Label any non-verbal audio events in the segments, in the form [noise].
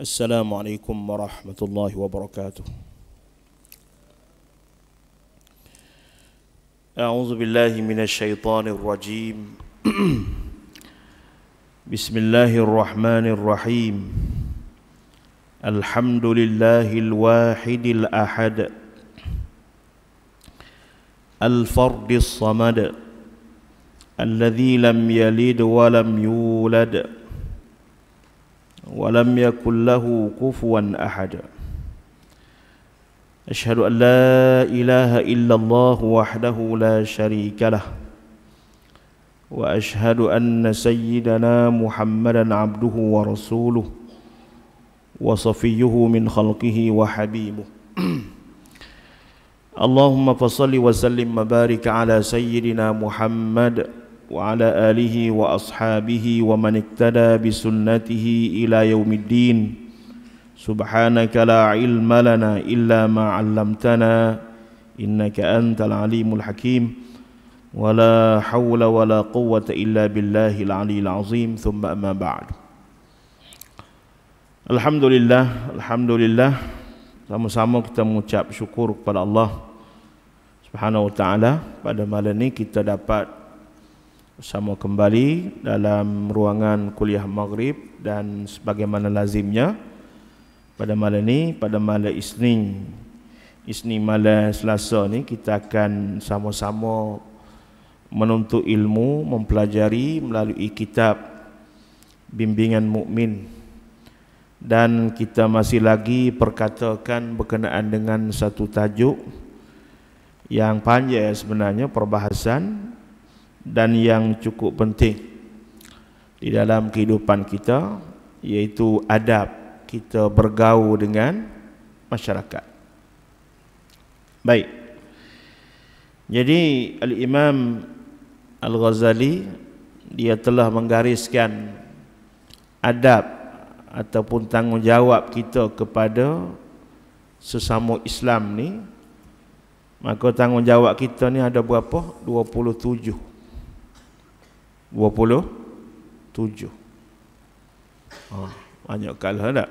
السلام عليكم ورحمة الله وبركاته أعوذ بالله من الشيطان الرجيم [clears throat] بسم الله الرحمن الرحيم الحمد لله الواحد الأحد الفرد الصمد الذي لم يلد ولم يولد ولم يكن له كفوا أحد أشهد أن لا إله إلا الله وحده لا شريك له وأشهد أن سيدنا محمدا عبده ورسوله وصفيه من خلقه وحبيبه [clears throat] اللهم فصل وسلم وبارك على سيدنا محمد وعلى آله وأصحابه ومن اقتدى بسنته إلى يوم الدين سبحانك لا علم لنا إلا ما علمتنا إنك أنت العليم الحكيم ولا حول ولا قوة إلا بالله العلي العظيم ثم أما بعد الحمد لله الحمد لله Sama-sama kita mengucap syukur kepada Allah Subhanahu wa ta'ala Pada malam ini kita dapat bersama kembali dalam ruangan kuliah maghrib dan sebagaimana lazimnya pada malam ini pada malam Isnin Isnin malam Selasa ni kita akan sama-sama menuntut ilmu mempelajari melalui kitab bimbingan mukmin dan kita masih lagi perkatakan berkenaan dengan satu tajuk yang panjang sebenarnya perbahasan dan yang cukup penting di dalam kehidupan kita iaitu adab kita bergaul dengan masyarakat. Baik. Jadi al-Imam Al-Ghazali dia telah menggariskan adab ataupun tanggungjawab kita kepada sesama Islam ni maka tanggungjawab kita ni ada berapa 27 27 ha. Banyak kalah tak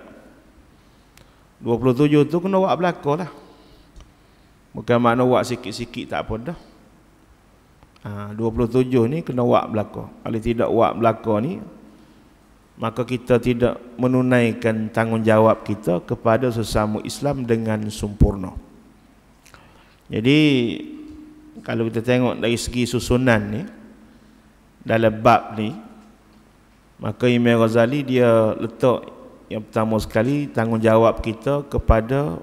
27 tu kena buat belakang lah Bukan makna buat sikit-sikit tak apa dah ha, 27 ni kena buat belakang Kalau tidak buat belakang ni Maka kita tidak menunaikan tanggungjawab kita Kepada sesama Islam dengan sempurna Jadi Kalau kita tengok dari segi susunan ni dalam bab ni maka Imam Ghazali dia letak yang pertama sekali tanggungjawab kita kepada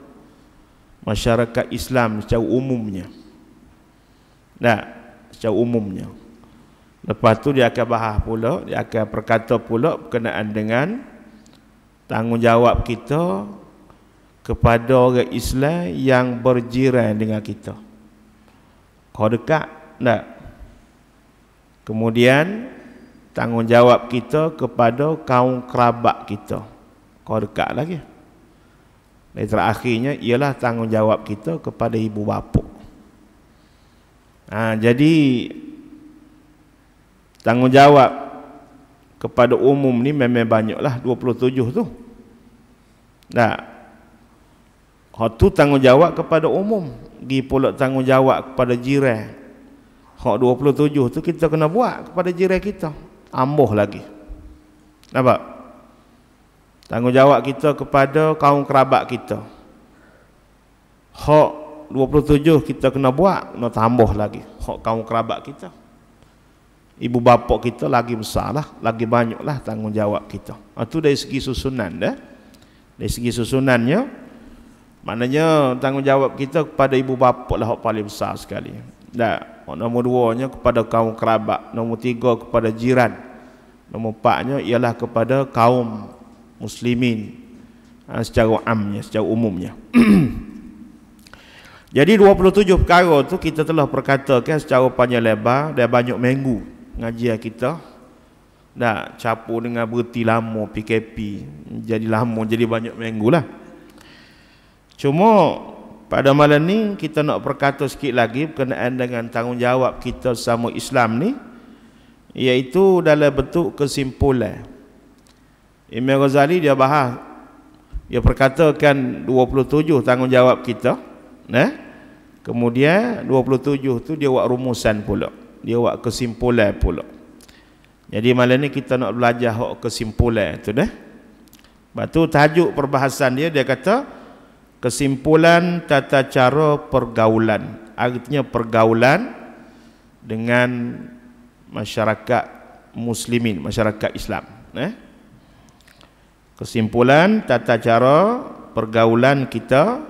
masyarakat Islam secara umumnya tak secara umumnya lepas tu dia akan bahas pula dia akan berkata pula berkenaan dengan tanggungjawab kita kepada orang Islam yang berjiran dengan kita kau dekat tak Kemudian tanggungjawab kita kepada kaum kerabat kita. Kau dekat lagi. Dan terakhirnya ialah tanggungjawab kita kepada ibu bapa. Ha, jadi tanggungjawab kepada umum ni memang banyaklah 27 tu. Nah. Hatu tanggungjawab kepada umum, gi pula tanggungjawab kepada jiran, Hak 27 tu kita kena buat kepada jiran kita. Amboh lagi. Nampak? Tanggungjawab kita kepada kaum kerabat kita. Hak 27 kita kena buat, kena tambah lagi hak kaum kerabat kita. Ibu bapa kita lagi besarlah, lagi banyaklah tanggungjawab kita. Itu ha, dari segi susunan dah. Dari segi susunannya Maknanya tanggungjawab kita kepada ibu bapa lah yang paling besar sekali. Dah. dua nya kepada kaum kerabat. nomor tiga kepada jiran. Nombor empatnya ialah kepada kaum muslimin ha, secara amnya, secara umumnya. [clears throat] Jadi 27 perkara tu kita telah perkatakan secara panjang lebar dan banyak minggu ngaji kita. Dah capu dengan berhenti lama PKP. Jadi lama jadi banyak minggu lah. Cuma pada malam ni kita nak berkata sikit lagi berkenaan dengan tanggungjawab kita sama Islam ni iaitu dalam bentuk kesimpulan Imam Ghazali dia bahas dia perkatakan 27 tanggungjawab kita eh? kemudian 27 tu dia buat rumusan pula dia buat kesimpulan pula jadi malam ni kita nak belajar hak kesimpulan tu dah. Batu tajuk perbahasan dia dia kata kesimpulan tata cara pergaulan artinya pergaulan dengan masyarakat muslimin masyarakat Islam eh kesimpulan tata cara pergaulan kita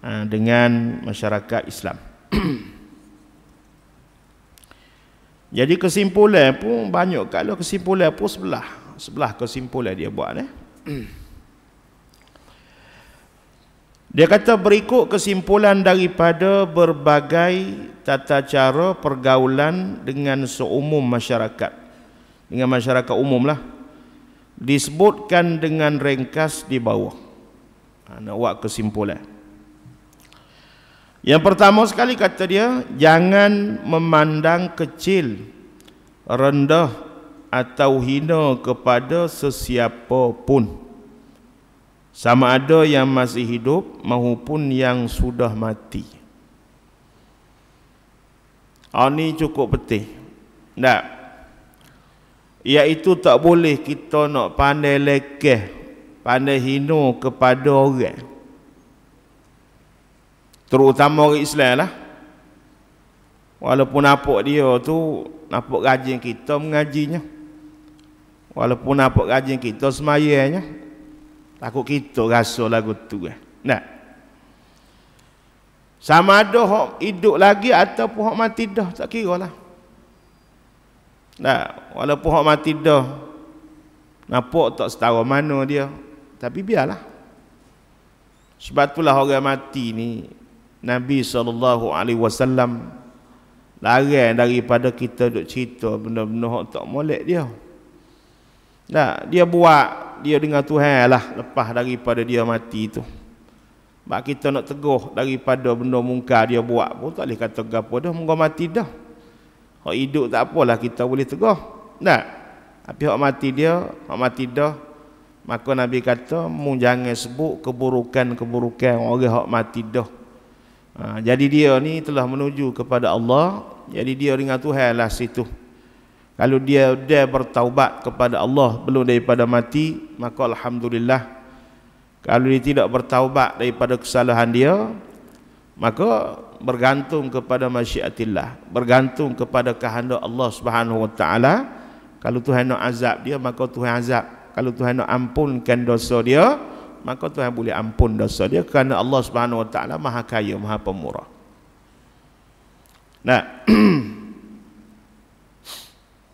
ah, dengan masyarakat Islam [clears throat] jadi kesimpulan pun banyak kalau kesimpulan pun sebelah sebelah kesimpulan dia buat eh [clears throat] Dia kata berikut kesimpulan daripada berbagai tata cara pergaulan dengan seumum masyarakat Dengan masyarakat umum lah Disebutkan dengan ringkas di bawah ha, Nak buat kesimpulan Yang pertama sekali kata dia Jangan memandang kecil Rendah atau hina kepada sesiapa pun sama ada yang masih hidup maupun yang sudah mati oh, ah, ini cukup penting tak iaitu tak boleh kita nak pandai lekeh pandai hino kepada orang terutama orang Islam lah walaupun apa dia tu nampak rajin kita mengajinya walaupun nampak rajin kita semayanya Takut kita rasa lagu tu eh. Nah. Sama ada hok hidup lagi ataupun hok mati dah, tak kira lah. Nah, walaupun hok mati dah, nampak tak setara mana dia, tapi biarlah. Sebab itulah orang mati ni Nabi sallallahu alaihi wasallam larang daripada kita duk cerita benda-benda hok tak molek dia. Nah dia buat dia dengan Tuhan lah lepas daripada dia mati tu. Sebab kita nak teguh daripada benda muka dia buat pun tak boleh kata gapo dah, muka mati dah. Hak hidup tak apalah kita boleh teguh. Nah, Tapi hak mati dia, hak mati dah. Maka Nabi kata, mu jangan sebut keburukan-keburukan orang hak mati dah. Ha, jadi dia ni telah menuju kepada Allah. Jadi dia dengan Tuhan lah situ kalau dia dia bertaubat kepada Allah belum daripada mati maka alhamdulillah kalau dia tidak bertaubat daripada kesalahan dia maka bergantung kepada masyiatillah bergantung kepada kehendak Allah Subhanahu wa taala kalau Tuhan nak azab dia maka Tuhan azab kalau Tuhan nak ampunkan dosa dia maka Tuhan boleh ampun dosa dia kerana Allah Subhanahu wa taala Maha Kaya Maha Pemurah nah [clears throat]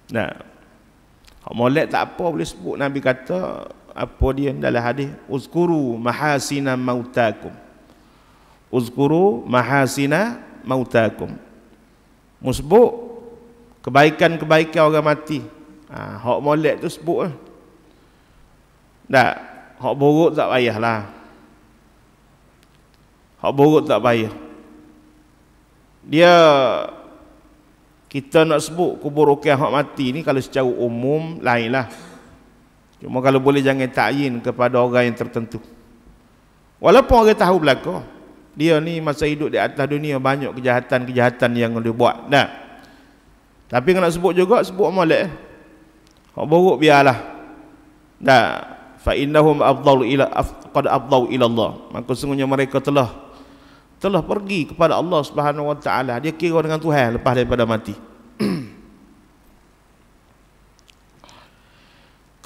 Nah. Hak molek tak apa boleh sebut Nabi kata apa dia dalam hadis uzkuru mahasina mautakum. Uzkuru mahasina mautakum. Musbuk kebaikan-kebaikan orang mati. Ha, hak molek tu sebut eh. Lah. Tak, hak buruk tak payahlah. Hak buruk tak payah. Dia kita nak sebut kubur Rukiah hak mati ni kalau secara umum lainlah cuma kalau boleh jangan takyin kepada orang yang tertentu walaupun orang tahu belaka dia ni masa hidup di atas dunia banyak kejahatan-kejahatan yang dia buat nah tapi kalau nak sebut juga sebut molek hak buruk biarlah nah fa innahum afdalu ila qad afdalu ila Allah maka sungguhnya mereka telah telah pergi kepada Allah Subhanahu wa taala dia kira dengan Tuhan lepas daripada mati [clears throat]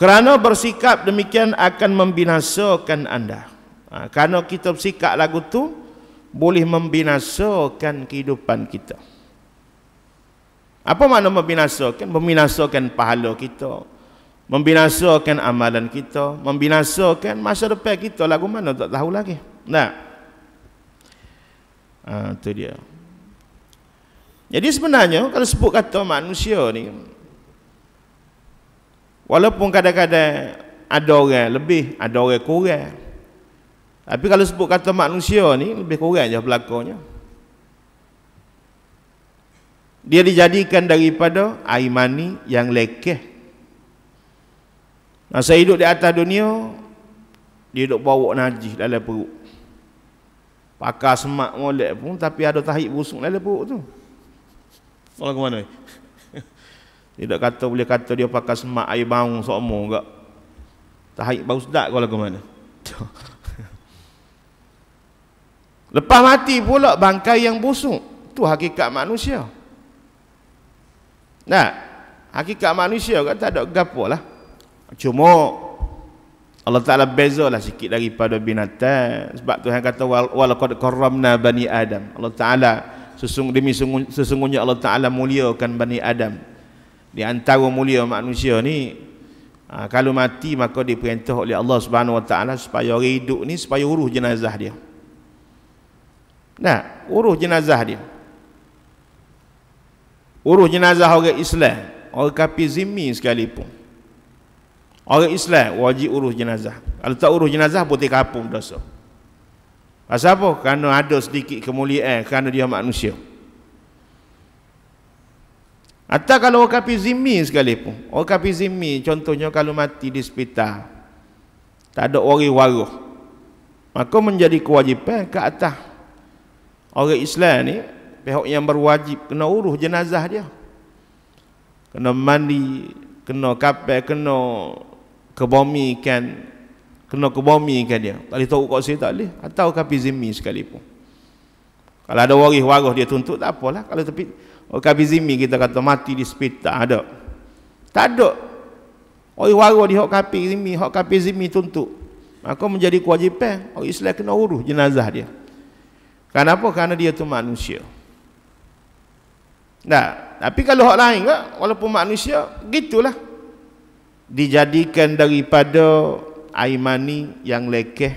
kerana bersikap demikian akan membinasakan anda ha, kerana kita bersikap lagu tu boleh membinasakan kehidupan kita apa makna membinasakan membinasakan pahala kita membinasakan amalan kita membinasakan masa depan kita lagu mana tak tahu lagi nah ha, ah, itu dia jadi sebenarnya kalau sebut kata manusia ni walaupun kadang-kadang ada orang lebih, ada orang kurang tapi kalau sebut kata manusia ni lebih kurang je belakangnya dia dijadikan daripada air mani yang lekeh masa hidup di atas dunia dia duduk bawa najis dalam perut pakar semak molek pun tapi ada tahi busuk lelepuk tu kalau ke mana tidak kata boleh kata dia pakai semak air baung sokmo enggak tahi bau sedap kalau ke mana [laughs] lepas mati pula bangkai yang busuk tu hakikat manusia nah hakikat manusia kan tak ada gapo lah cuma Allah Ta'ala bezalah sikit daripada binatang sebab Tuhan kata walakad karamna bani Adam Allah Ta'ala sesung, demi sesungguhnya Allah Ta'ala muliakan bani Adam di antara mulia manusia ni ha, kalau mati maka diperintah oleh Allah Subhanahu Wa Ta'ala supaya orang hidup ni supaya uruh jenazah dia nah uruh jenazah dia uruh jenazah orang Islam orang kafir zimmi sekalipun Orang Islam wajib urus jenazah. Kalau tak urus jenazah putih kapung dosa. Pasal apa? Karena ada sedikit kemuliaan, karena dia manusia. Atau kalau orang kafir zimmi sekalipun. Orang kafir zimmi contohnya kalau mati di hospital. Tak ada orang waruh. Maka menjadi kewajipan ke atas. Orang Islam ni pihak yang berwajib kena urus jenazah dia. Kena mandi, kena kapal, kena kebomikan kena kebomikan dia tak boleh tahu kat saya tak boleh atau kapi zimmi sekalipun kalau ada waris waris dia tuntut tak apalah kalau tapi oh, kapi zimmi kita kata mati di spit tak ada tak ada waris waris di hak kapi zimmi hak kapi zimmi tuntut maka menjadi kewajipan orang Islam kena urus jenazah dia kenapa? kerana dia tu manusia nah, tapi kalau hak lain ke walaupun manusia gitulah dijadikan daripada air mani yang lekeh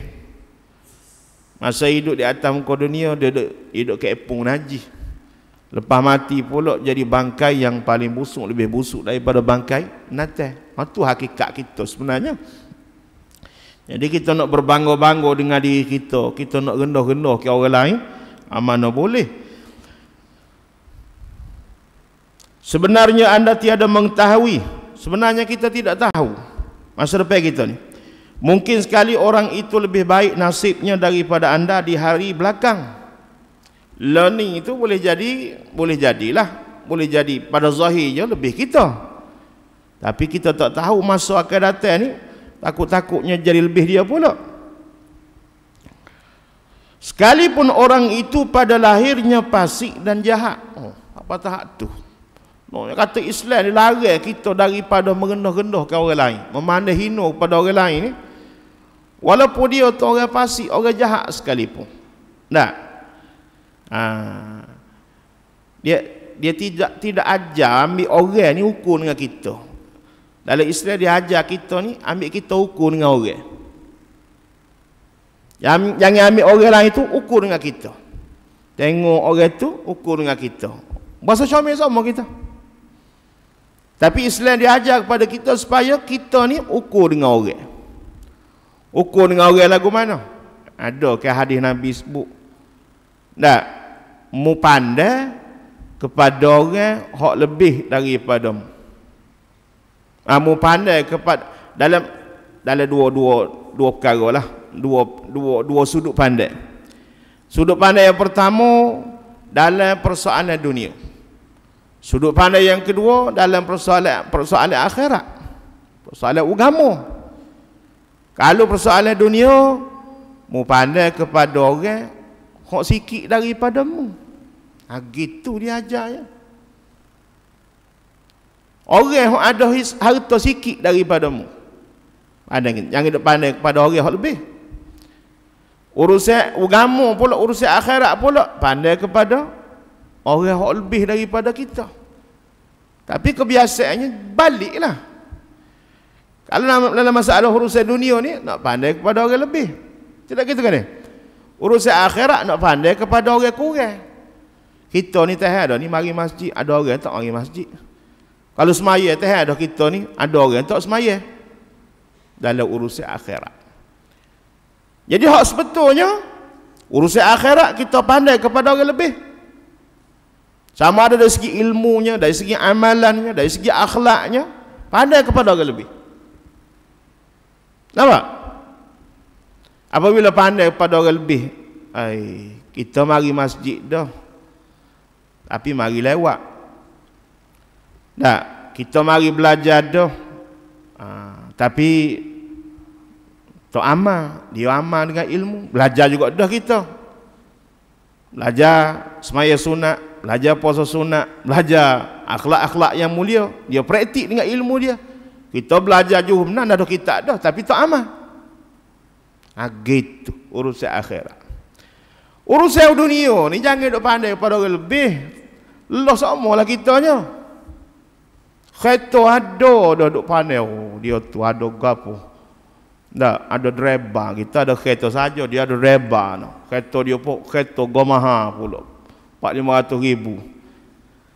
masa hidup di atas muka dunia dia duduk, hidup ke epung najis lepas mati pula jadi bangkai yang paling busuk lebih busuk daripada bangkai natah ha, tu hakikat kita sebenarnya jadi kita nak berbangga-bangga dengan diri kita kita nak rendah-rendah ke orang lain ha, mana boleh sebenarnya anda tiada mengetahui sebenarnya kita tidak tahu masa depan kita ni mungkin sekali orang itu lebih baik nasibnya daripada anda di hari belakang learning itu boleh jadi boleh jadilah boleh jadi pada zahirnya lebih kita tapi kita tak tahu masa akan datang ni takut-takutnya jadi lebih dia pula sekalipun orang itu pada lahirnya pasik dan jahat oh, apa tahap tu Oh, kata Islam ni larang kita daripada merendah-rendahkan orang lain, memandang hina kepada orang lain ni. Walaupun dia tu orang fasik, orang jahat sekalipun. tak Ha. Dia dia tidak tidak ajar ambil orang ni ukur dengan kita. Dalam Islam dia ajar kita ni ambil kita ukur dengan orang. Yang jangan ambil orang lain tu ukur dengan kita. Tengok orang tu ukur dengan kita. Bahasa comel sama kita. Tapi Islam dia diajar kepada kita supaya kita ni ukur dengan orang. Ukur dengan orang lagu mana? Ada ke hadis Nabi sebut? Tak. Mu pandai kepada orang hak lebih daripada mu. Ah, mu pandai kepada dalam dalam dua-dua dua perkara lah. Dua, dua, dua sudut pandai. Sudut pandai yang pertama dalam persoalan dunia. Sudut pandai yang kedua dalam persoalan persoalan akhirat. Persoalan agama. Kalau persoalan dunia mu pandai kepada orang hok sikit daripada mu. Ha gitu dia ajar ya. Orang yang ada harta sikit daripada mu. Pandai yang hidup pandai kepada orang yang lebih. Urusan agama pula urusan akhirat pula pandai kepada orang yang lebih daripada kita tapi kebiasaannya baliklah kalau dalam, dalam masalah urusan dunia ni nak pandai kepada orang lebih tidak kita kan ni urusan akhirat nak pandai kepada orang kurang kita ni tak ada ni mari masjid ada orang tak mari masjid kalau semaya tak ada kita ni ada orang tak semaya dalam urusan akhirat jadi hak sebetulnya urusan akhirat kita pandai kepada orang lebih sama ada dari segi ilmunya, dari segi amalannya, dari segi akhlaknya, pandai kepada orang lebih. Nampak? Apabila pandai kepada orang lebih, ai, kita mari masjid dah. Tapi mari lewat. Tak, kita mari belajar dah. Ha, tapi tak amal, dia amal dengan ilmu, belajar juga dah kita. Belajar semaya sunat, belajar puasa sunat, belajar akhlak-akhlak yang mulia, dia praktik dengan ilmu dia. Kita belajar juga benar dah kita ada tapi tak amal. Agit ha, urusan akhirat. Urusan dunia ni jangan duk pandai pada orang lebih. Allah semualah kitanya. Kereta ada dah duk pandai oh, dia tu ada gapo. Dah ada dreba, kita ada kereta saja dia ada dreba no. Kereta dia pun kereta gomaha pula. Pak lima ratus ribu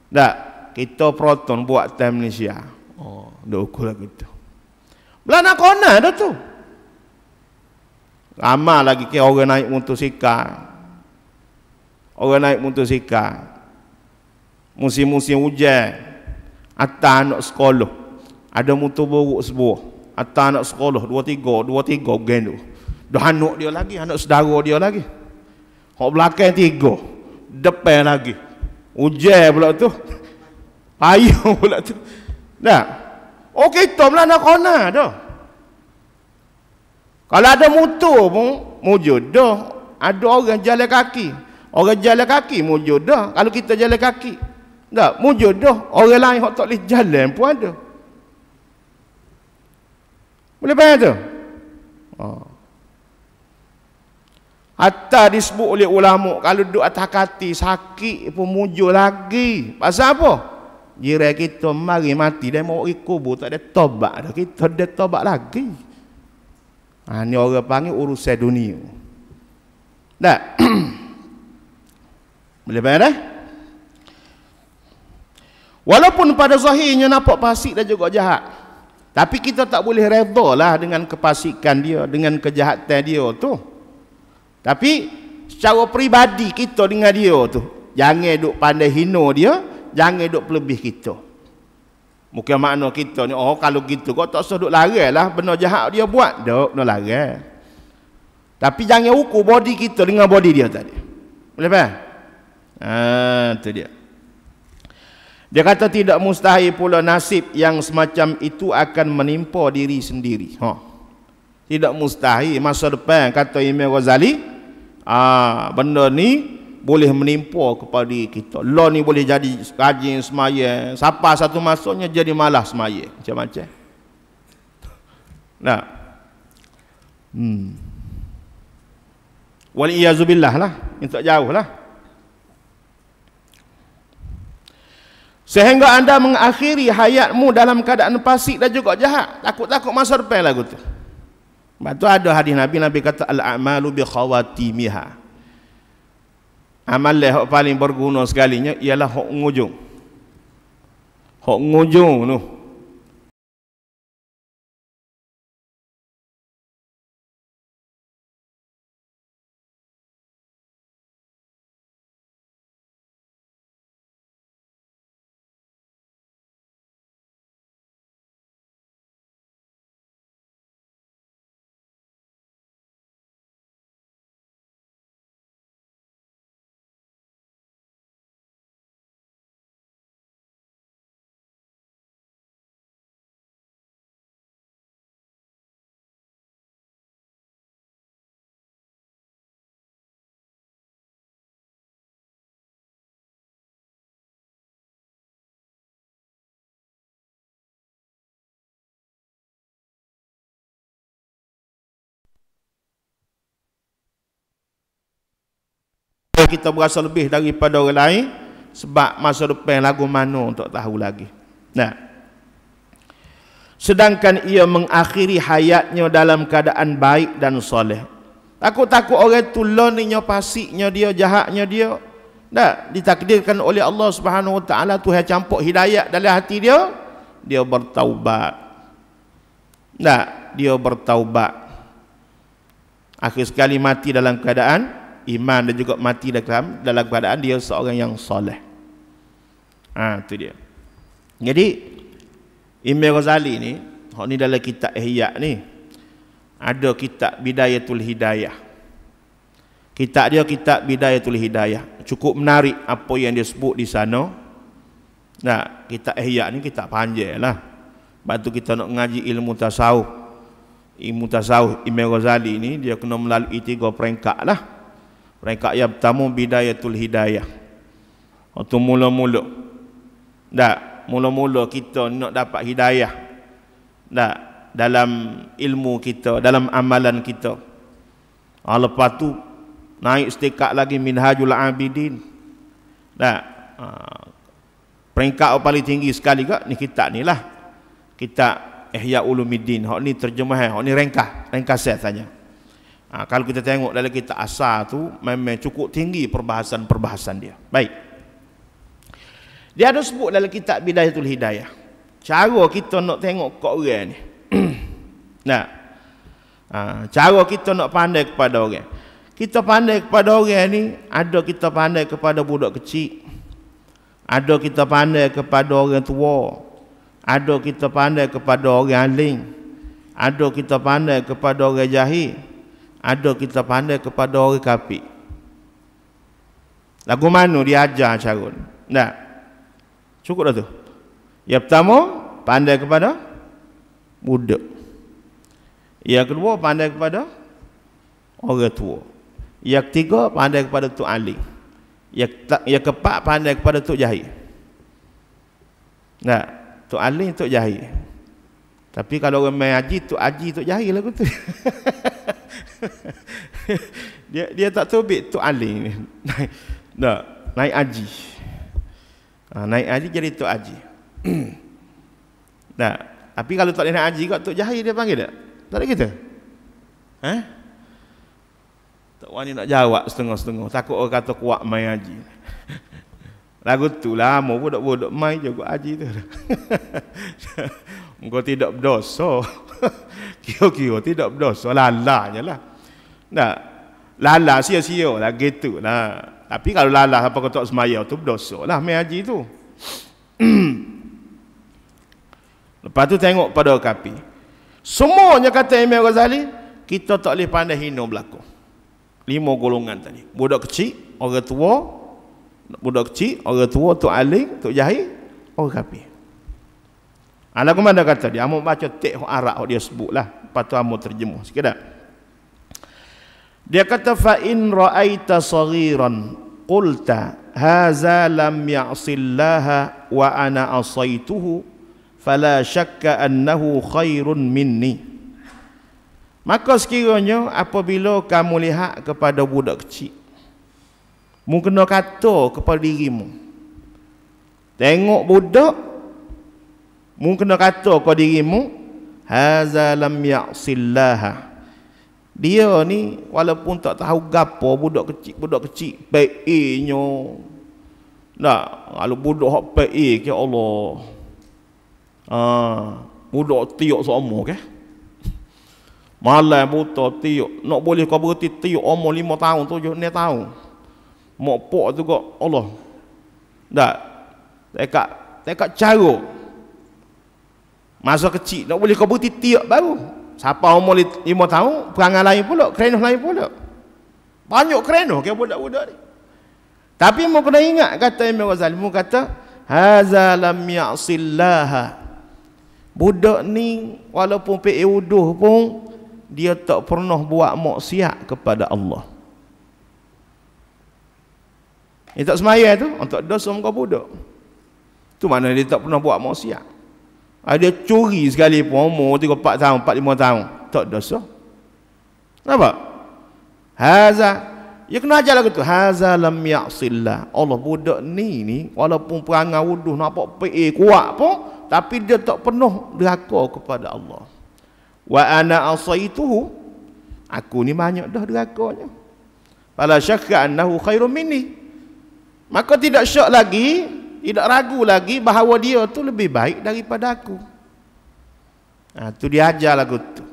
tak kita proton buat time Malaysia oh dah ukur lagi tu Belanak kena dah tu lama lagi ke orang naik motosikal orang naik motosikal musim-musim hujan atas anak sekolah ada motor buruk sebuah atas anak sekolah dua tiga dua tiga gendu dah anak dia lagi anak saudara dia lagi Hok belakang tiga depan lagi ujar pula tu payung [laughs] pula tu dah oh kita pula nak kona dah kalau ada motor pun wujud dah ada orang jalan kaki orang jalan kaki wujud dah kalau kita jalan kaki dah wujud dah orang lain yang tak boleh jalan pun ada boleh faham tu oh. Hatta disebut oleh ulama kalau duduk atas kati sakit pun mujur lagi. Pasal apa? Jiran kita mari mati dia mau pergi kubur tak ada tobat dah. Kita ada tobat lagi. Ha, ini orang panggil urusan dunia. Tak? [clears throat] Boleh bayar eh? Walaupun pada zahirnya nampak pasik dan juga jahat. Tapi kita tak boleh redha dengan kepasikan dia, dengan kejahatan dia tu. Tapi secara peribadi kita dengan dia tu jangan duk pandai hino dia, jangan duk pelebih kita. Mungkin makna kita ni oh kalau gitu kau tak usah duk lah, benda jahat dia buat dok nak larang. Tapi jangan ukur body kita dengan body dia tadi. Boleh faham? Ha, tu dia. Dia kata tidak mustahil pula nasib yang semacam itu akan menimpa diri sendiri. Huh. Ha tidak mustahil masa depan kata Imam Ghazali ah benda ni boleh menimpa kepada kita law ni boleh jadi rajin semaya siapa satu masuknya jadi malas semaya macam-macam nah hmm wal iazubillah lah yang tak jauh lah sehingga anda mengakhiri hayatmu dalam keadaan pasik dan juga jahat takut-takut masa depan lah Gitu. Sebab tu ada hadis Nabi Nabi kata al-amalu bi khawatimiha. Amal yang paling berguna sekalinya ialah hok ngujung. Hok ngujung tu. No. kita berasa lebih daripada orang lain sebab masa depan lagu mana tak tahu lagi nah sedangkan ia mengakhiri hayatnya dalam keadaan baik dan soleh takut-takut orang tu loninya pasiknya dia jahatnya dia tak ditakdirkan oleh Allah Subhanahu Wa Taala tu yang campur hidayah dalam hati dia dia bertaubat tak dia bertaubat akhir sekali mati dalam keadaan iman dan juga mati dalam dalam keadaan dia seorang yang soleh. Ah ha, tu dia. Jadi Imam Ghazali ni, hok ni dalam kitab Ihya ni ada kitab Bidayatul Hidayah. Kitab dia kitab Bidayatul Hidayah. Cukup menarik apa yang dia sebut di sana. Nah, kitab Ihya ni kitab panjanglah. Batu kita nak ngaji ilmu tasawuf. Ilmu tasawuf Imam Ghazali ni dia kena melalui tiga peringkat lah. Mereka yang pertama bidayatul hidayah. Waktu oh, mula-mula. Tak, mula-mula kita nak dapat hidayah. Tak, dalam ilmu kita, dalam amalan kita. Ha, lepas tu naik setiap lagi minhajul abidin. Tak, ha, peringkat yang paling tinggi sekali kak ni kita ni lah. Kita Ihya ulumidin. Hak ni terjemahan, hak ni rengkah, rengkah saya tanya. Ha, kalau kita tengok dalam kitab asal tu memang cukup tinggi perbahasan-perbahasan dia. Baik. Dia ada sebut dalam kitab Bidayatul Hidayah. Cara kita nak tengok kat orang ni. [clears throat] nah. Ha, cara kita nak pandai kepada orang. Kita pandai kepada orang ni ada kita pandai kepada budak kecil. Ada kita pandai kepada orang tua. Ada kita pandai kepada orang aling. Ada kita pandai kepada orang jahil ada kita pandai kepada orang kafir lagu mana dia ajar cara tak cukup dah tu yang pertama pandai kepada muda. yang kedua pandai kepada orang tua yang ketiga pandai kepada tu ali yang, yang keempat pandai kepada tu jahil tak tu ali tu jahil tapi kalau orang main haji lah tu haji tu jahil lah [laughs] tu [laughs] dia dia tak tobit tu alim naik tak naik aji, ha, naik aji jadi tu aji. tak tapi kalau tak naik aji, kot tu jahil dia panggil tak tak ada kita eh tak wani nak jawab setengah-setengah takut orang kata kuat main aji. [laughs] lagu tu lah, mau budak-budak main je aji. tu [laughs] engkau tidak berdosa. [laughs] Kio-kio tidak berdosa lalah jelah. Nah, lalah sia-sia lah gitu. lah. tapi kalau lalah apa kau tak sembahyang tu berdosa lah mai haji tu. [clears throat] Lepas tu tengok pada kapi. Semuanya kata Imam Ghazali, kita tak boleh pandai hina berlaku. Lima golongan tadi. Budak kecil, orang tua, budak kecil, orang tua, tu alim, tu jahil, orang kapi. Ala kau mana kata dia? Amu baca tek arak yang dia sebut lah. Lepas amu terjemuh sekedar. Dia kata fa in ra'aita saghiran qulta hadza lam ya'sillaha wa ana asaituhu fala shakka annahu khairun minni maka sekiranya apabila kamu lihat kepada budak kecil mungkin kena kata kepada dirimu tengok budak mu kena kata kau dirimu haza lam ya'sillah dia ni walaupun tak tahu gapo budak kecil budak kecil pe nyo, nah kalau budak hak pe ke Allah ah budak tiok sama ke malam buta tiok nak boleh kau berhenti tiok umur 5 tahun tu je tahun mak pok tu kau Allah tak dekat dekat caruk masa kecil nak boleh kau buti tiap baru siapa umur lima tahun perangai lain pula kerenuh lain pula banyak kerenuh ke budak-budak ni tapi mu kena ingat kata Imam Ghazali mu kata haza lam ya'sillah budak ni walaupun pe eh uduh pun dia tak pernah buat maksiat kepada Allah dia tak semaya tu untuk oh, dosa muka budak tu mana dia tak pernah buat maksiat ada curi sekali pun umur tiga empat tahun, empat lima tahun. Tak dosa. Kenapa? Haza. Ya kena ajar lagu tu. Haza lam ya'sillah. Allah budak ni ni, walaupun perangai wuduh nampak pe eh, kuat pun, tapi dia tak penuh deraka kepada Allah. Wa ana asaituhu. Aku ni banyak dah derakanya. Fala syakka annahu khairum minni. Maka tidak syak lagi tidak ragu lagi bahawa dia tu lebih baik daripada aku ha, tu dia ajar lagu tu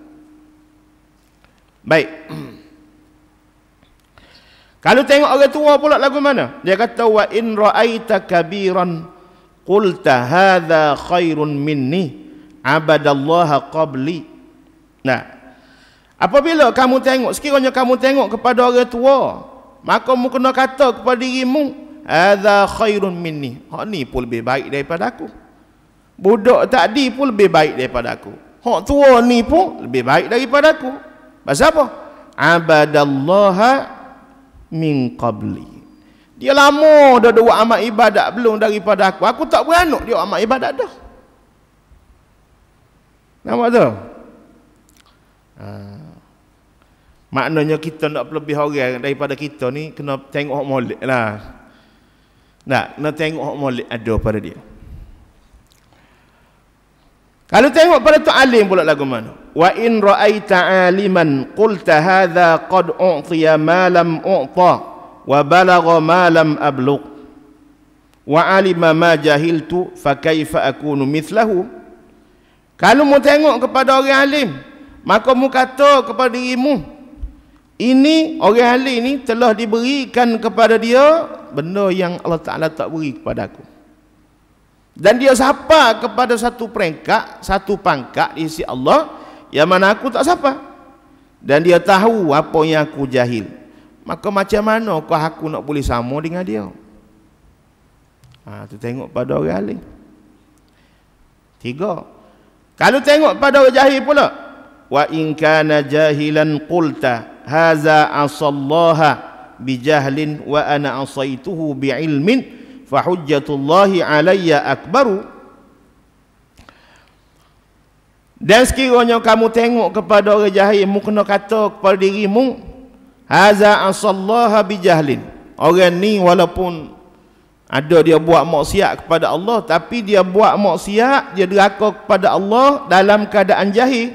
baik [clears throat] kalau tengok orang tua pula lagu mana dia kata wa in ra'aita kabiran qulta hadha khairun minni abadallaha qabli nah apabila kamu tengok sekiranya kamu tengok kepada orang tua maka mu kena kata kepada dirimu Adha khairun minni Hak ni pun lebih baik daripada aku Budak tadi pun lebih baik daripada aku Hak tua ni pun lebih baik daripada aku Pasal apa? Abadallaha min qabli Dia lama dah dua amat ibadat belum daripada aku Aku tak beranuk dia amat ibadat dah Nampak tu? Ha. Maknanya kita nak lebih orang daripada kita ni Kena tengok molek lah nak, nak tengok molek ada pada dia. Kalau tengok pada tu alim pula lagu mana? Wa in ra'aita aliman qulta hadha qad u'tiya ma lam u'ta wa balagha ma lam abluq wa alima ma jahiltu fa kaifa akunu mithlahu Kalau mu tengok kepada orang alim maka mu kata kepada dirimu ini orang alim ini telah diberikan kepada dia benda yang Allah Ta'ala tak beri kepada aku dan dia sapa kepada satu peringkat satu pangkat di sisi Allah yang mana aku tak sapa dan dia tahu apa yang aku jahil maka macam mana aku, aku nak boleh sama dengan dia ha, tu tengok pada orang lain tiga kalau tengok pada orang jahil pula wa in jahilan qulta haza asallaha bijahlin wa ana asaituhu biilmin fa hujjatullahi alayya akbaru dan sekiranya kamu tengok kepada orang jahil mu kena kata kepada dirimu haza asallaha bijahlin orang ni walaupun ada dia buat maksiat kepada Allah tapi dia buat maksiat dia deraka kepada Allah dalam keadaan jahil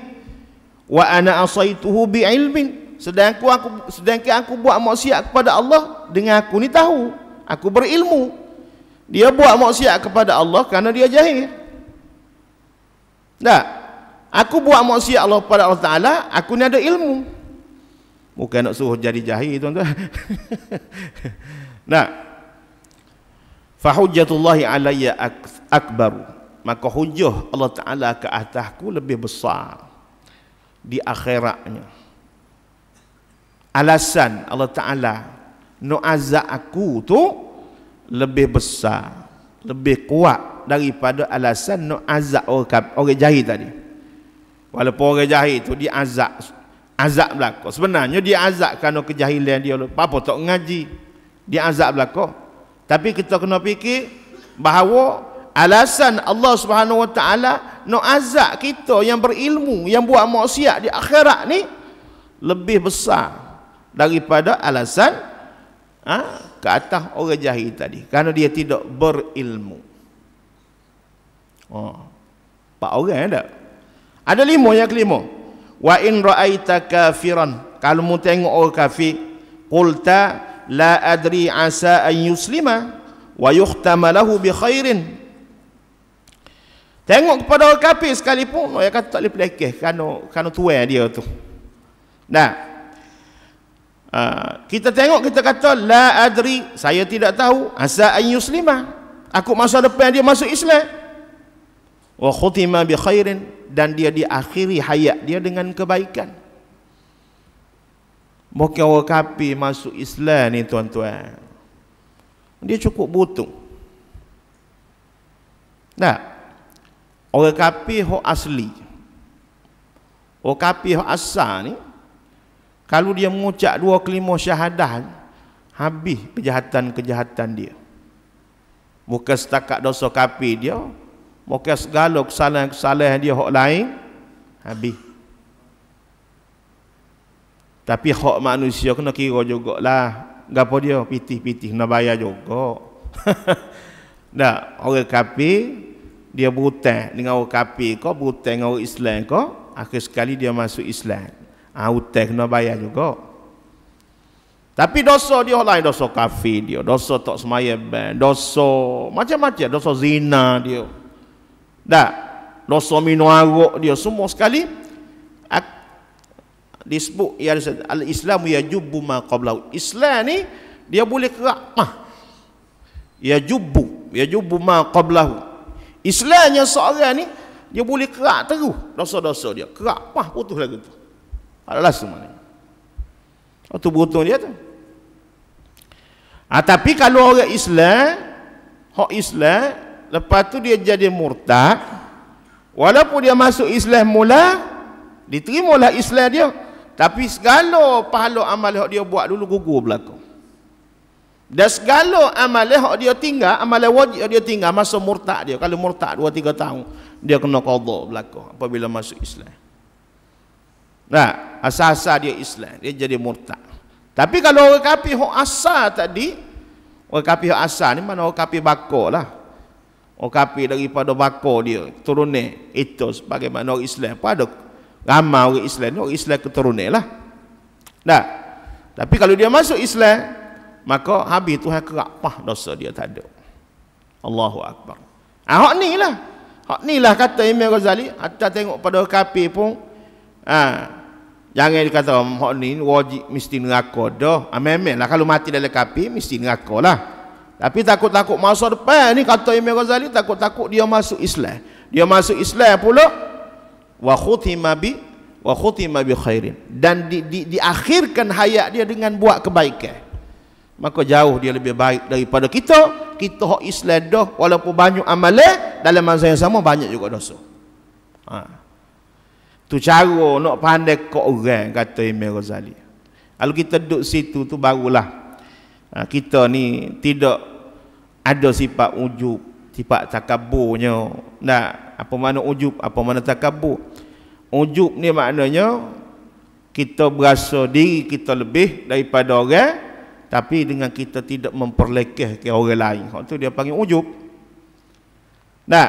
wa ana asaituhu biilmin sedang aku, aku sedang aku buat maksiat kepada Allah dengan aku ni tahu aku berilmu dia buat maksiat kepada Allah kerana dia jahil tak aku buat maksiat Allah kepada Allah Ta'ala aku ni ada ilmu bukan nak suruh jadi jahil tuan-tuan nah [laughs] fahujjatullahi alaiya akbar maka hujjah Allah Ta'ala ke atasku lebih besar di akhiratnya alasan Allah Ta'ala no azab aku tu lebih besar lebih kuat daripada alasan no azab orang, orang jahil tadi walaupun orang jahil tu dia azab azab belaka sebenarnya dia azab kerana kejahilan dia apa tak ngaji dia azab belaka tapi kita kena fikir bahawa alasan Allah Subhanahu Wa Taala no azab kita yang berilmu yang buat maksiat di akhirat ni lebih besar daripada alasan ha, ke atas orang jahil tadi kerana dia tidak berilmu oh, empat orang ada ya ada lima yang kelima wa in ra'aita kafiran kalau mu tengok orang kafir qulta la adri asa an yuslima wa yukhtama lahu bi khairin tengok kepada orang kafir sekalipun orang kata tak boleh pelekeh kerana, kerana tuan dia tu nah Ah, kita tengok kita kata la adri saya tidak tahu asa an yuslima aku masa depan dia masuk Islam wa khutima bi khairin dan dia diakhiri hayat dia dengan kebaikan Mungkin orang kapi masuk Islam ni tuan-tuan Dia cukup butuh Tak Orang kapi hok asli Orang kapi hok asal ni kalau dia mengucap dua kelima syahadah Habis kejahatan-kejahatan dia Muka setakat dosa kapi dia muka segala kesalahan-kesalahan dia hak lain Habis Tapi hak manusia kena kira juga lah Gapa dia piti-piti, nak bayar juga Tak, [laughs] orang kapi Dia berhutang dengan orang kapi kau Berhutang dengan orang Islam kau Akhir sekali dia masuk Islam ha, hutang kena bayar juga tapi dosa dia lain dosa kafir dia dosa tak semaya ben dosa macam-macam dosa zina dia dah dosa minum arak dia semua sekali disebut ya al-islamu yajubbu ma qablahu islam ni dia boleh kerakmah ya jubu ya jubu ma qablahu islamnya seorang ni dia boleh kerak terus dosa-dosa dia kerak pah putus lagi tu adalah semua waktu butuh dia tu Ah tapi kalau orang Islam hak Islam lepas tu dia jadi murtad walaupun dia masuk Islam mula diterima lah Islam dia tapi segala pahala amal yang dia buat dulu gugur belakang dan segala amal yang dia tinggal amal wajib dia tinggal masa murtad dia kalau murtad 2-3 tahun dia kena kodok belakang apabila masuk Islam nah asal dia Islam dia jadi murtad tapi kalau orang kafir hok asal tadi orang kafir hok asal ni mana orang kafir bakor lah orang kafir daripada bakor dia turunnya itu sebagaimana orang Islam pada ramai orang Islam orang Islam keturunan lah nah tapi kalau dia masuk Islam maka habis Tuhan kerapah dosa dia tak ada Allahu Akbar ah, hok ni lah hok ni lah kata Imam Ghazali hatta tengok pada kafir pun ah, Jangan dikata hak ni wajib mesti neraka dah. amin ah, lah kalau mati dalam kapi mesti neraka lah. Tapi takut-takut masa depan ni kata Imam Ghazali takut-takut dia masuk Islam. Dia masuk Islam pula wa khutima bi wa khutima bi khairin dan di, di, diakhirkan hayat dia dengan buat kebaikan. Maka jauh dia lebih baik daripada kita. Kita hak Islam dah walaupun banyak amalan dalam masa yang sama banyak juga dosa. Ha. Tu cara nak pandai kok orang kata Imam Ghazali. Kalau kita duduk situ tu barulah ha, kita ni tidak ada sifat ujub, sifat takaburnya. Nah, apa mana ujub, apa mana takabur? Ujub ni maknanya kita berasa diri kita lebih daripada orang tapi dengan kita tidak memperlekeh ke orang lain. Itu ha, dia panggil ujub. Nah,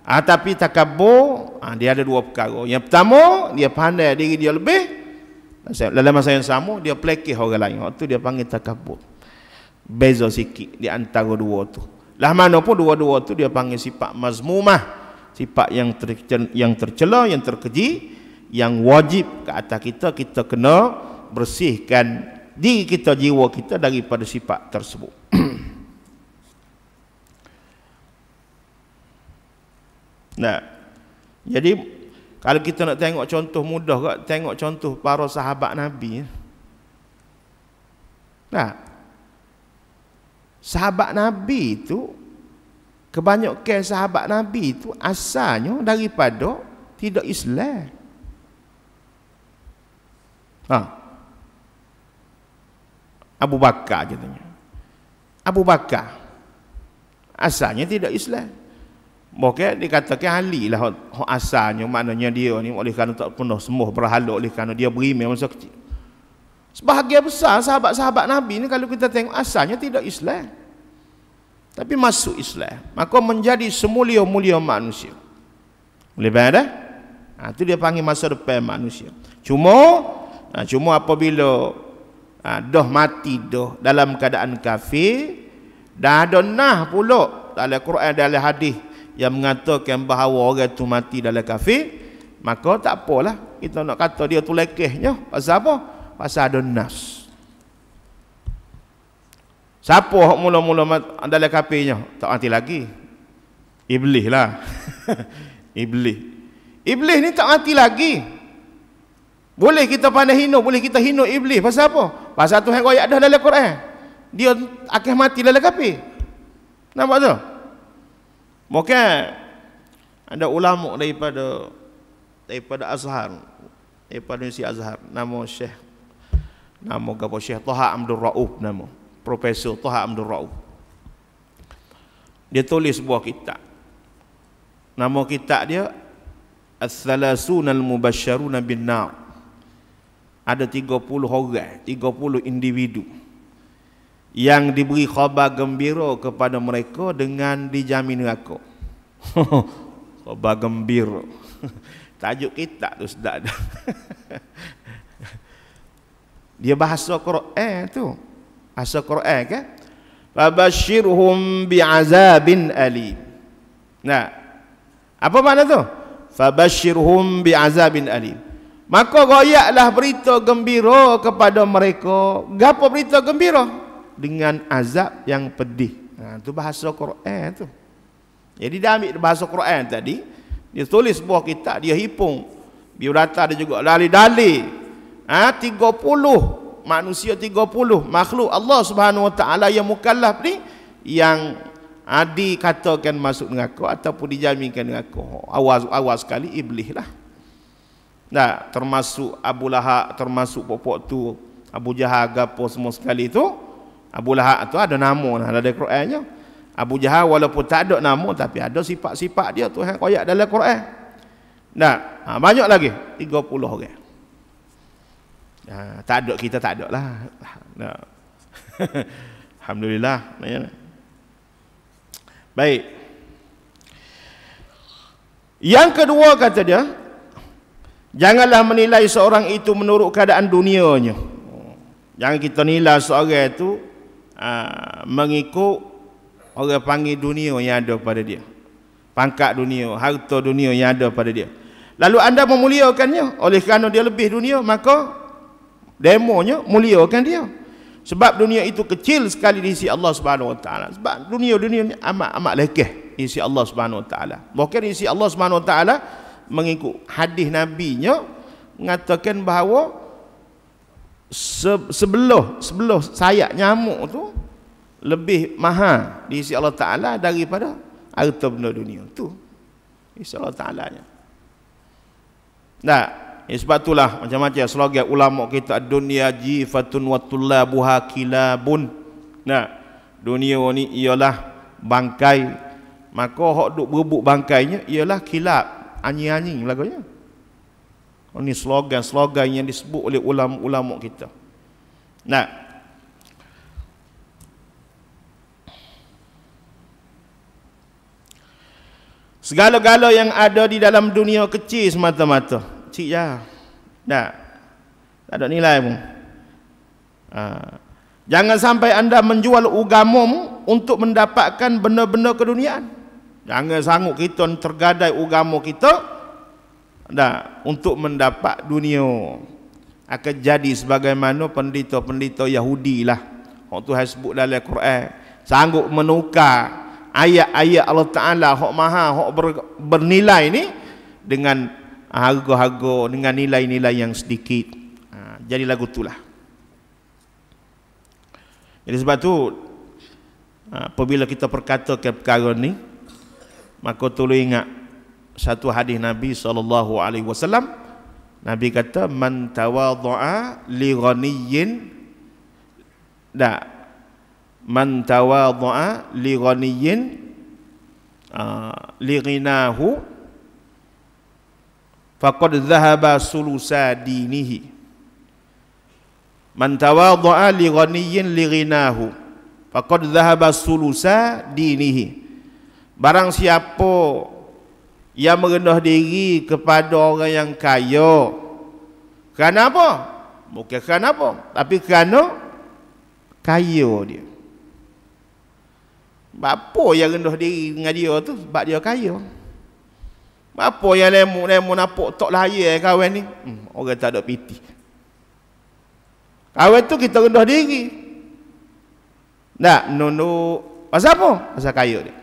ha, ah, tapi takabur ha, dia ada dua perkara yang pertama dia pandai diri dia lebih dalam masa yang sama dia pelekeh orang lain waktu itu dia panggil takabur beza sikit di antara dua tu lah mana pun dua-dua tu dia panggil sifat mazmumah sifat yang ter, yang tercela yang terkeji yang wajib ke atas kita kita kena bersihkan diri kita jiwa kita daripada sifat tersebut [clears throat] nah jadi kalau kita nak tengok contoh mudah kak, tengok contoh para sahabat Nabi. Nah, sahabat Nabi itu kebanyakan sahabat Nabi itu asalnya daripada tidak Islam. Ha. Abu Bakar jadinya. Abu Bakar asalnya tidak Islam. Bukan okay, dikatakan ahli lah hak, asalnya maknanya dia ni oleh kerana tak pernah sembuh berhala oleh kerana dia beriman masa kecil. Sebahagian besar sahabat-sahabat Nabi ni kalau kita tengok asalnya tidak Islam. Tapi masuk Islam. Maka menjadi semulia-mulia manusia. Boleh faham dah? Ha, itu dia panggil masa depan manusia. Cuma ha, cuma apabila ha, dah mati dah dalam keadaan kafir dah ada nah pula dalam Quran dalam hadis yang mengatakan bahawa orang itu mati dalam kafir maka tak apalah kita nak kata dia tu lekehnya pasal apa pasal ada nas siapa hak mula-mula dalam kafirnya tak mati lagi iblis lah [laughs] iblis iblis ni tak mati lagi boleh kita pandai hino, boleh kita hino iblis pasal apa pasal tu yang ada dalam Quran dia akan mati dalam kafir nampak tu Maka ada ulama daripada daripada Azhar, daripada Universiti Azhar, nama Syekh nama gapo Syekh Toha Abdul Rauf nama. Profesor Toha Abdul Rauf. Dia tulis sebuah kitab. Nama kitab dia As-Salasunal Mubasharuna bin Nar. Ada 30 orang, 30 individu yang diberi khabar gembira kepada mereka dengan dijamin neraka. [laughs] khabar gembira. [laughs] Tajuk kita tu sudah. [laughs] dah. Dia bahasa Quran tu. Bahasa Quran ke? Fabashirhum bi'azabin ali. Nah. Apa makna tu? Fabashirhum bi'azabin alim. Maka royaklah berita gembira kepada mereka. Gapo berita gembira? dengan azab yang pedih. Nah, ha, itu bahasa Quran tu. Jadi dia ambil bahasa Quran tadi, dia tulis buah kitab, dia hipung. biar Biodata dia juga dali-dali. Ha, 30 manusia 30 makhluk Allah Subhanahu Wa Taala yang mukallaf ni yang adi katakan masuk neraka ataupun dijaminkan neraka. Awas-awas ha, sekali iblis lah. Nah, termasuk Abu Lahab, termasuk popok tu, Abu Jahal, gapo semua sekali tu. Abu Lahab tu ada nama lah dalam Al-Qurannya. Abu Jahal walaupun tak ada nama tapi ada sifat-sifat dia tu yang koyak dalam Quran. Nah, ha, banyak lagi 30 orang. Ha, tak ada kita tak ada lah. Nah. [laughs] Alhamdulillah. Ya. Baik. Yang kedua kata dia, janganlah menilai seorang itu menurut keadaan dunianya. Jangan kita nilai seorang itu Ah, mengikut orang panggil dunia yang ada pada dia pangkat dunia, harta dunia yang ada pada dia lalu anda memuliakannya oleh kerana dia lebih dunia maka demonya muliakan dia sebab dunia itu kecil sekali di sisi Allah Subhanahu Wa Taala. Sebab dunia dunia ini amat amat lekeh di sisi Allah Subhanahu Wa Taala. Mungkin di sisi Allah Subhanahu Wa Taala mengikut hadis nabinya mengatakan bahawa se sebelah sebelah sayap nyamuk tu lebih maha di sisi Allah Taala daripada harta benda dunia tu di Allah Taala nya nah ya, sebab itulah macam-macam slogan ulama kita dunia jifatun wa tullabuha kilabun nah dunia ni ialah bangkai maka hok duk berebut bangkainya ialah kilab anjing-anjing belagunya -anjing, ini oh, slogan-slogan yang disebut oleh ulama-ulama kita. Nah. Segala-gala yang ada di dalam dunia kecil semata-mata. Kecil je. Ya. Nah. Tak ada nilai pun. Ha. Jangan sampai anda menjual agama untuk mendapatkan benda-benda keduniaan. Jangan sanggup kita tergadai agama kita Nah, untuk mendapat dunia akan jadi sebagaimana pendeta-pendeta Yahudi lah orang tu hasbuk dalam Al-Quran sanggup menukar ayat-ayat Allah Ta'ala yang maha, yang bernilai ni dengan harga-harga dengan nilai-nilai yang sedikit ha, jadi lagu tu lah jadi sebab tu ha, apabila kita perkatakan perkara ni maka tolong ingat satu hadis Nabi sallallahu alaihi wasallam Nabi kata man tawadhaa li ghaniyyin da man tawadhaa li ghaniyyin uh, li ghinahu faqad dhahaba sulusa dinihi man tawadhaa li ghaniyyin li ghinahu faqad dhahaba sulusa dinihi barang siapa yang merendah diri kepada orang yang kaya. Kenapa? Bukan kenapa, tapi kerana kaya dia. Apa yang rendah diri dengan dia tu? Sebab dia kaya. Apa yang lemu-lemu nampak tak layak eh, kawan ni? Hmm, orang tak ada piti. Kawan tu kita rendah diri. Tak, nunduk. Pasal apa? Pasal kaya dia.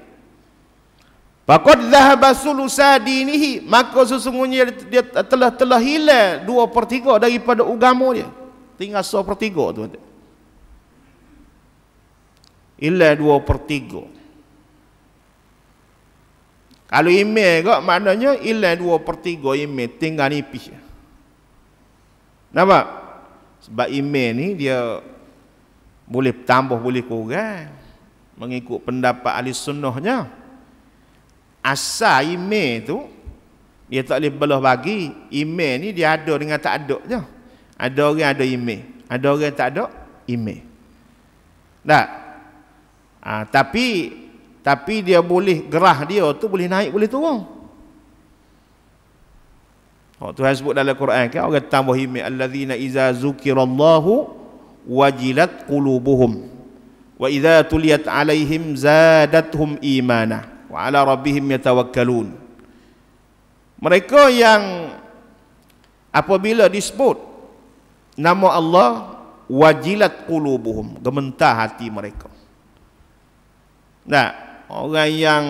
Fakat zahabah sulusadinihi Maka sesungguhnya dia telah telah hilang Dua per tiga daripada ugamu dia Tinggal satu per tiga tu Hilang dua per tiga Kalau ime kot maknanya Hilang dua per tiga ime Tinggal nipis Nampak? Sebab ime ni dia Boleh tambah boleh kurang Mengikut pendapat ahli sunnahnya asal ime tu dia tak boleh belah bagi ime ni dia ada dengan tak ada je ada orang ada ime, ada orang tak ada ime. tak ha, tapi tapi dia boleh gerah dia tu boleh naik boleh turun Oh, Tuhan sebut dalam Quran kan orang tambah himmi allazina iza zukirallahu wajilat qulubuhum wa iza tuliyat alaihim zadatuhum imanah wa ala rabbihim yatawakkalun mereka yang apabila disebut nama Allah wajilat qulubuhum gementar hati mereka nah orang yang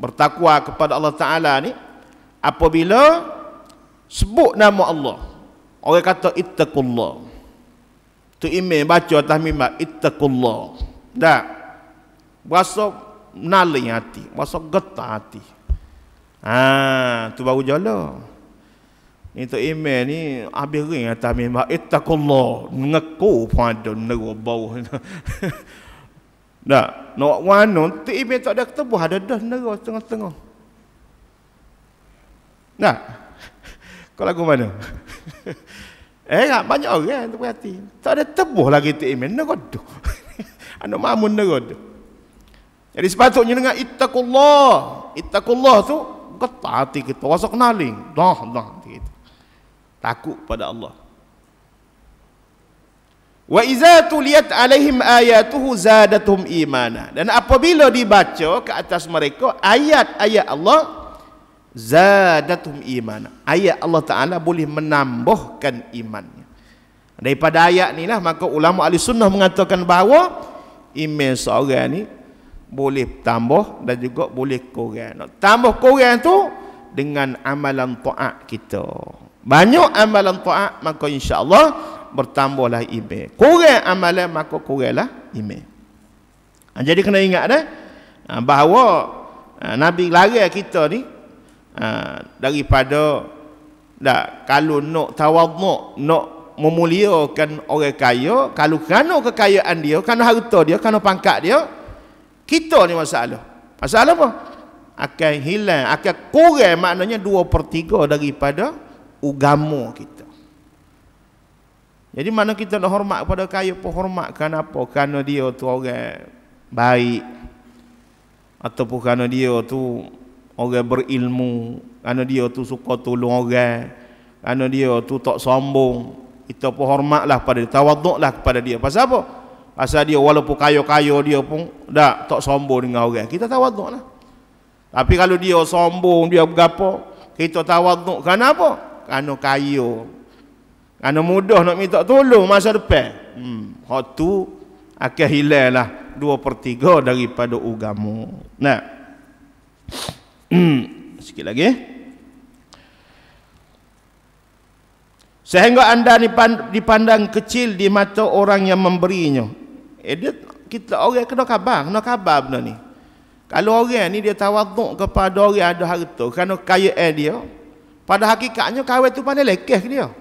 bertakwa kepada Allah taala ni apabila sebut nama Allah orang kata ittaqullah tu imam baca atas mimbar ittaqullah dah berasa nali hati masa getah hati ah ha, tu baru jala itu email ni habis ring atas mimbar ittaqullah mengaku pada nego bau Nah, nak wano tu email tak ada ketubuh ada dah nego tengah-tengah nah [laughs] kau lagu mana [laughs] eh tak, ya, banyak orang tu perhati tak ada tebuh lagi tu email [laughs] nego anak mamun nego jadi sepatutnya dengan ittaqullah. Ittaqullah tu kata hati kita, rasa kenaling. Dah, dah hati Takut pada Allah. Wa iza tuliyat alaihim ayatuhu zadatuhum imana. Dan apabila dibaca ke atas mereka ayat-ayat Allah zadatuhum imana. Ayat Allah Taala boleh menambahkan imannya. Daripada ayat ni lah, maka ulama ahli mengatakan bahawa iman seorang ni boleh tambah dan juga boleh kurang. Nak tambah kurang tu dengan amalan taat kita. Banyak amalan taat maka insya-Allah bertambahlah iman. Kurang amalan maka kuranglah iman. Ha, jadi kena ingat dah eh, ha, bahawa ha, Nabi larang kita ni daripada dah kalau nak tawaduk, nak memuliakan orang kaya, kalau kerana kekayaan dia, kerana harta dia, kerana pangkat dia, kita ni masalah. Masalah apa? Akan hilang, akan kurang maknanya dua per tiga daripada ugamu kita. Jadi mana kita nak hormat kepada kaya pun hormat. apa? Kerana dia tu orang baik. Ataupun kerana dia tu orang berilmu. Kerana dia tu suka tolong orang. Kerana dia tu tak sombong. Kita pun hormatlah pada dia. Tawaduklah kepada dia. Pasal apa? Pasal dia walaupun kaya-kaya dia pun dah tak sombong dengan orang. Kita tawaduk lah. Tapi kalau dia sombong, dia bergapa, kita tawaduk. Kenapa? Kerana kaya. Kerana mudah nak minta tolong masa depan. Hmm, hak tu akan hilang lah dua per tiga daripada ugamu. Nah. Hmm, sikit lagi. Eh. Sehingga anda dipandang kecil di mata orang yang memberinya. Eh, dia, kita orang kena khabar, kena khabar benda ni. Kalau orang ni dia tawaduk kepada orang yang ada harta kerana kaya eh dia, pada hakikatnya kawan tu pandai lekeh ke dia.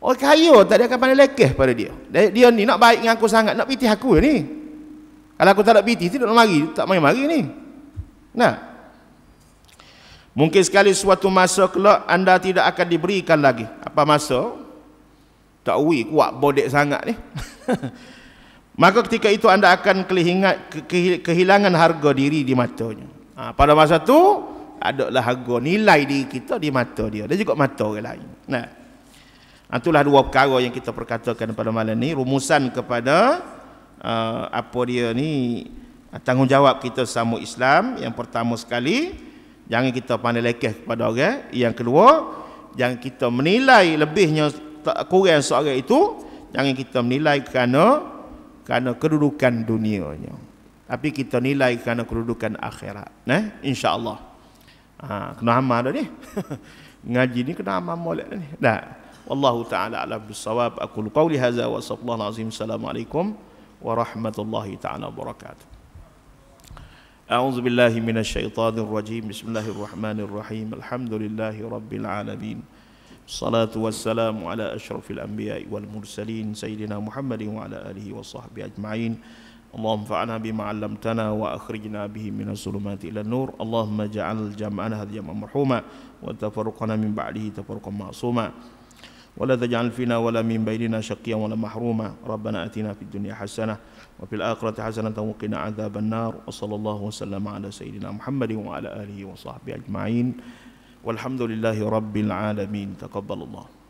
Orang kaya tak dia akan pandai lekeh pada dia. dia. Dia ni nak baik dengan aku sangat, nak piti aku ni. Kalau aku tak nak piti, tidak nak mari, tak mari-mari ni. Nah. Mungkin sekali suatu masa kelak anda tidak akan diberikan lagi. Apa masa? Tak ui kuat bodek sangat ni. [laughs] maka ketika itu anda akan kelihingat, ke, kehilangan harga diri di matanya ha, pada masa itu ada lah harga nilai di kita di mata dia dan juga mata orang lain nah itulah dua perkara yang kita perkatakan pada malam ini. rumusan kepada uh, apa dia ni tanggungjawab kita sama Islam yang pertama sekali jangan kita pandai lekeh kepada orang yang kedua jangan kita menilai lebihnya kurang seorang itu jangan kita menilai kerana kerana kedudukan dunianya tapi kita nilai kerana kedudukan akhirat nah insyaallah ha kena amal dah ni [laughs] ngaji ni kena amal molek ni dah wallahu taala ala bisawab aku qauli hadza wa sallallahu alazim assalamualaikum warahmatullahi taala wabarakatuh أعوذ بالله من الشيطان الرجيم بسم الله الرحمن الرحيم الحمد لله رب العالمين الصلاة والسلام على أشرف الأنبياء والمرسلين سيدنا محمد وعلى آله وصحبه أجمعين اللهم فعنا بما علمتنا وأخرجنا به من الظلمات إلى النور اللهم اجعل جمعنا هذا جمع مرحوما وتفرقنا من بعده تفرقا معصوما ولا تجعل فينا ولا من بيننا شقيا ولا محروما ربنا اتنا في الدنيا حسنه وفي الاخره حسنه وقنا عذاب النار وصلى الله وسلم على سيدنا محمد وعلى اله وصحبه اجمعين والحمد لله رب العالمين تقبل الله